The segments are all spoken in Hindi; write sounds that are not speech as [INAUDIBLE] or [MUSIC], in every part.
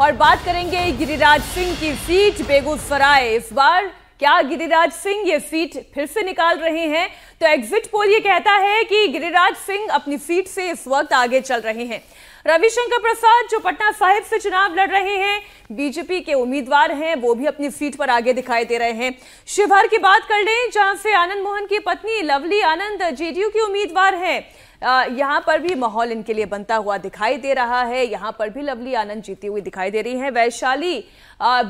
और बात करेंगे गिरिराज सिंह की सीट बेगूसराय इस बार क्या गिरिराज सिंह ये सीट फिर से निकाल रहे हैं तो एग्जिट पोल ये कहता है कि गिरिराज सिंह अपनी सीट से इस वक्त आगे चल रहे हैं रविशंकर प्रसाद जो पटना साहिब से चुनाव लड़ रहे हैं बीजेपी के उम्मीदवार हैं वो भी अपनी सीट पर आगे दिखाई दे रहे हैं शिवहर की बात कर लें जहां से आनंद मोहन की पत्नी लवली आनंद जेडीयू की उम्मीदवार हैं यहाँ पर भी माहौल इनके लिए बनता हुआ दिखाई दे रहा है यहाँ पर भी लवली आनंद जीती हुई दिखाई दे रही है वैशाली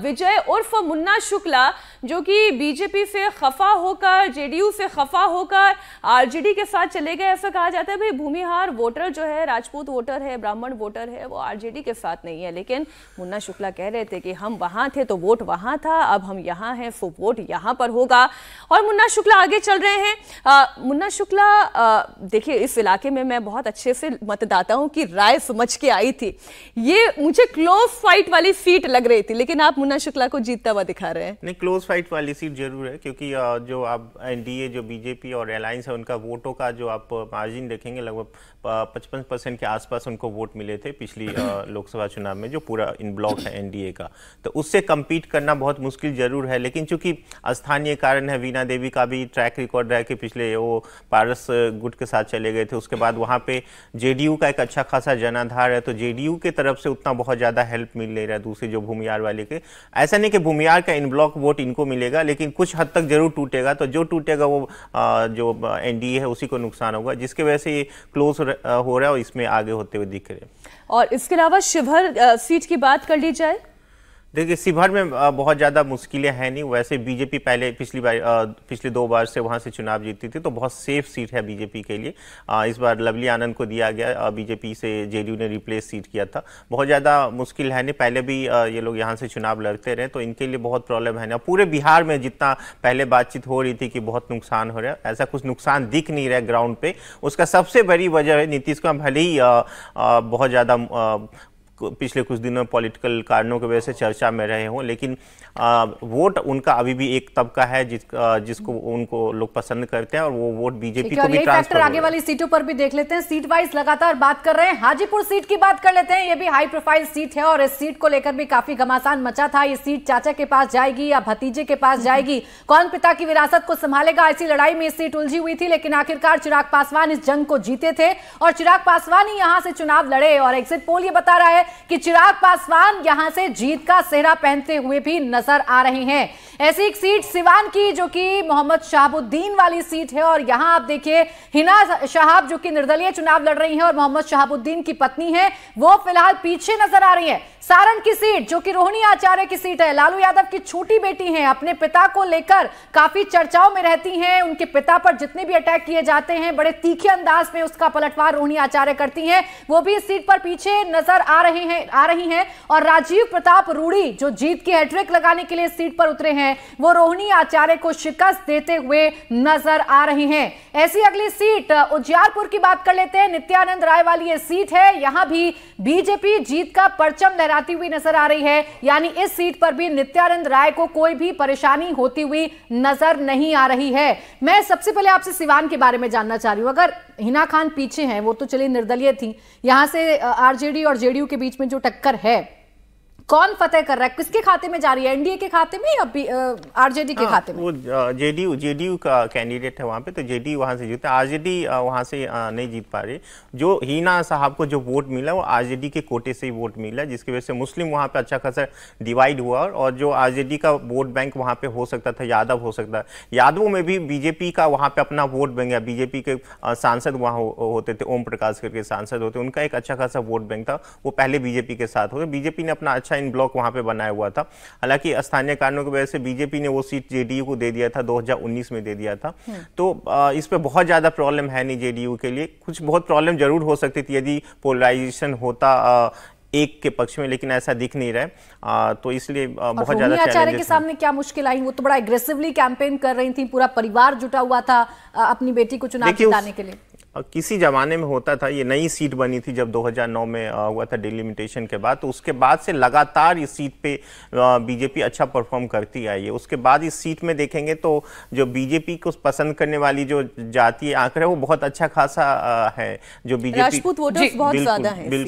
विजय उर्फ मुन्ना शुक्ला जो कि बीजेपी से खफा होकर जेडीयू से खफा होकर आरजेडी के साथ चले गए ऐसा कहा जाता है भाई भूमिहार वोटर जो है राजपूत वोटर है ब्राह्मण वोटर है वो आरजेडी के साथ नहीं है लेकिन मुन्ना शुक्ला कह रहे थे कि हम वहां थे तो वोट वहां था अब हम यहाँ हैं सो वोट यहाँ पर होगा और मुन्ना शुक्ला आगे चल रहे हैं मुन्ना शुक्ला देखिए इस इलाके इलाके में मैं बहुत अच्छे से मतदाताओं की राय समझ के आई थी ये मुझे क्लोज फाइट वाली सीट लग रही थी लेकिन आप मुन्ना शुक्ला को जीतता हुआ दिखा रहे हैं नहीं क्लोज फाइट वाली सीट जरूर है क्योंकि जो आप एनडीए जो बीजेपी और अलायंस है उनका वोटों का जो आप मार्जिन देखेंगे लगभग पचपन परसेंट के आसपास उनको वोट मिले थे पिछली [COUGHS] लोकसभा चुनाव में जो पूरा इन ब्लॉक है एनडीए का तो उससे कम्पीट करना बहुत मुश्किल जरूर है लेकिन चूंकि स्थानीय कारण है वीना देवी का भी ट्रैक रिकॉर्ड रहा है कि पिछले वो पारस गुट के साथ चले गए थे उस उसके बाद वहाँ पे जेडीयू का एक अच्छा खासा जनाधार है तो जेडीयू के तरफ से उतना बहुत ज़्यादा हेल्प मिल ले रहा है दूसरे जो भूमियार वाले के ऐसा नहीं कि भूमियार का इन ब्लॉक वोट इनको मिलेगा लेकिन कुछ हद तक जरूर टूटेगा तो जो टूटेगा वो जो एन है उसी को नुकसान होगा जिसके वजह से ये क्लोज हो रहा है और इसमें आगे होते हुए दिख रहे हैं और इसके अलावा शिवहर सीट की बात कर ली जाए देखिए शिवहर में बहुत ज़्यादा मुश्किलें हैं नहीं वैसे बीजेपी पहले पिछली बार पिछले दो बार से वहाँ से चुनाव जीती थी तो बहुत सेफ सीट है बीजेपी के लिए इस बार लवली आनंद को दिया गया बीजेपी से जेडीयू ने रिप्लेस सीट किया था बहुत ज़्यादा मुश्किल है नहीं पहले भी ये लोग यहाँ से चुनाव लड़ते रहे तो इनके लिए बहुत प्रॉब्लम है ना पूरे बिहार में जितना पहले बातचीत हो रही थी कि बहुत नुकसान हो रहा है ऐसा कुछ नुकसान दिख नहीं रहा ग्राउंड पर उसका सबसे बड़ी वजह है नीतीश कुमार भले ही बहुत ज़्यादा पिछले कुछ दिनों पॉलिटिकल कारणों की वजह से चर्चा में रहे हों लेकिन आ, वोट उनका अभी भी एक तबका है जिस, आ, जिसको उनको लोग पसंद करते हैं और वो वोट बीजेपी को भी ट्रांसफर आगे वाली सीटों पर भी देख लेते हैं सीट वाइज लगातार बात कर रहे हैं हाजीपुर सीट की बात कर लेते हैं ये भी हाई प्रोफाइल सीट है और इस सीट को लेकर भी काफी घमासान मचा था ये सीट चाचा के पास जाएगी या भतीजे के पास जाएगी कौन पिता की विरासत को संभालेगा ऐसी लड़ाई में सीट उलझी हुई थी लेकिन आखिरकार चिराग पासवान इस जंग को जीते थे और चिराग पासवान ही यहां से चुनाव लड़े और एग्जिट पोल ये बता रहा है कि चिराग पासवान यहां से जीत का सेहरा पहनते हुए भी नजर आ रहे हैं ऐसी एक सीट सिवान की जो कि मोहम्मद शहाबुद्दीन वाली सीट है और यहाँ आप देखिए हिना शहाब जो कि निर्दलीय चुनाव लड़ रही है और मोहम्मद शहाबुद्दीन की पत्नी है वो फिलहाल पीछे नजर आ रही है सारण की सीट जो कि रोहिणी आचार्य की सीट है लालू यादव की छोटी बेटी है अपने पिता को लेकर काफी चर्चाओं में रहती हैं उनके पिता पर जितने भी अटैक किए जाते हैं बड़े तीखे अंदाज में उसका पलटवार रोहिणी आचार्य करती हैं वो भी इस सीट पर पीछे नजर आ रहे हैं आ रही हैं और राजीव प्रताप रूड़ी जो जीत की हैट्रिक लगाने के लिए सीट पर उतरे हैं हैं वो रोहिणी आचार्य को शिकस्त देते हुए नजर आ रही हैं ऐसी अगली सीट उजियारपुर की बात कर लेते हैं नित्यानंद राय वाली ये सीट है यहां भी बीजेपी जीत का परचम लहराती हुई नजर आ रही है यानी इस सीट पर भी नित्यानंद राय को कोई भी परेशानी होती हुई नजर नहीं आ रही है मैं सबसे पहले आपसे सिवान के बारे में जानना चाह रही हूं अगर हिना खान पीछे हैं वो तो चलिए निर्दलीय थी यहां से आरजेडी और जेडीयू के बीच में जो टक्कर है कौन फतेह कर रहा है किसके खाते में जा रही है एनडीए के खाते में या आरजेडी के हाँ, खाते में वो जेडीयू जेडीयू का कैंडिडेट है वहाँ पे तो जेडीयू वहाँ से जीते आरजेडी वहाँ से नहीं जीत पा रही जो हीना साहब को जो वोट मिला वो आरजेडी के कोटे से ही वोट मिला जिसकी वजह से मुस्लिम वहां पे अच्छा खासा डिवाइड हुआ और जो आरजेडी का वोट बैंक वहाँ पे हो सकता था यादव हो सकता यादवों में भी बीजेपी का वहां पे अपना वोट बैंक है बीजेपी के सांसद वहां होते थे ओम प्रकाश करके सांसद होते उनका एक अच्छा खासा वोट बैंक था वो पहले बीजेपी के साथ होते बीजेपी ने अपना अच्छा साइन ब्लॉक वहां पे बनाया हुआ था हालांकि स्थानीय कारणों की वजह से बीजेपी ने वो सीट जेडीयू को दे दिया था 2019 में दे दिया था हम्म। तो इस पर बहुत ज़्यादा प्रॉब्लम है नहीं जेडीयू के लिए कुछ बहुत प्रॉब्लम जरूर हो सकती थी यदि पोलराइजेशन होता एक के पक्ष में लेकिन ऐसा दिख नहीं रहा है तो इसलिए बहुत ज्यादा आचार्य के सामने क्या मुश्किल आई वो तो बड़ा एग्रेसिवली कैंपेन कर रही थी पूरा परिवार जुटा हुआ था अपनी बेटी को चुनाव जिताने के लिए किसी ज़माने में होता था ये नई सीट बनी थी जब 2009 में हुआ था डिलिमिटेशन के बाद तो उसके बाद से लगातार इस सीट पे बीजेपी अच्छा परफॉर्म करती आई है उसके बाद इस सीट में देखेंगे तो जो बीजेपी को पसंद करने वाली जो जाती आंकड़े वो बहुत अच्छा खासा है जो बीजेपी बहुत ज़्यादा है